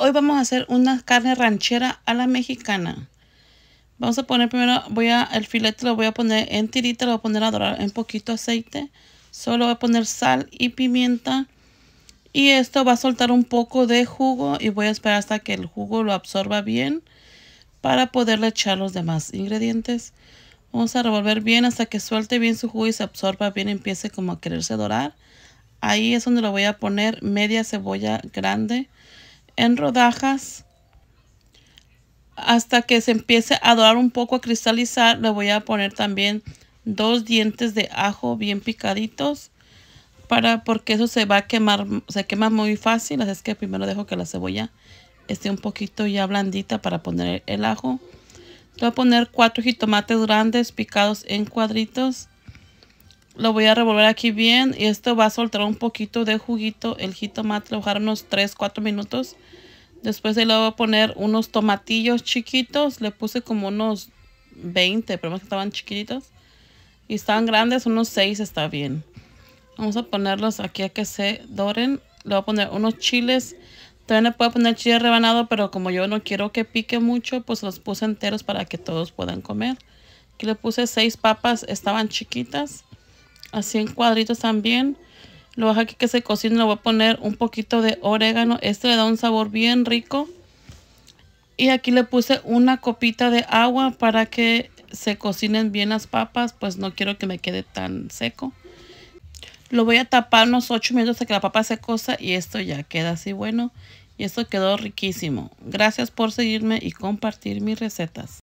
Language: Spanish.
Hoy vamos a hacer una carne ranchera a la mexicana. Vamos a poner primero, voy a, el filete lo voy a poner en tirita, lo voy a poner a dorar en poquito aceite. Solo voy a poner sal y pimienta. Y esto va a soltar un poco de jugo y voy a esperar hasta que el jugo lo absorba bien para poderle echar los demás ingredientes. Vamos a revolver bien hasta que suelte bien su jugo y se absorba bien, empiece como a quererse dorar. Ahí es donde lo voy a poner media cebolla grande en rodajas hasta que se empiece a dorar un poco a cristalizar le voy a poner también dos dientes de ajo bien picaditos para porque eso se va a quemar se quema muy fácil así es que primero dejo que la cebolla esté un poquito ya blandita para poner el ajo voy a poner cuatro jitomates grandes picados en cuadritos lo voy a revolver aquí bien y esto va a soltar un poquito de juguito. El jitomate lo voy unos 3-4 minutos. Después ahí le voy a poner unos tomatillos chiquitos. Le puse como unos 20, pero más que estaban chiquititos. Y estaban grandes, unos 6 está bien. Vamos a ponerlos aquí a que se doren. Le voy a poner unos chiles. También le puedo poner chile rebanado, pero como yo no quiero que pique mucho, pues los puse enteros para que todos puedan comer. Aquí le puse 6 papas, estaban chiquitas así en cuadritos también. Lo dejar aquí que se cocine, le voy a poner un poquito de orégano. Esto le da un sabor bien rico. Y aquí le puse una copita de agua para que se cocinen bien las papas. Pues no quiero que me quede tan seco. Lo voy a tapar unos 8 minutos hasta que la papa se cosa y esto ya queda así bueno. Y esto quedó riquísimo. Gracias por seguirme y compartir mis recetas.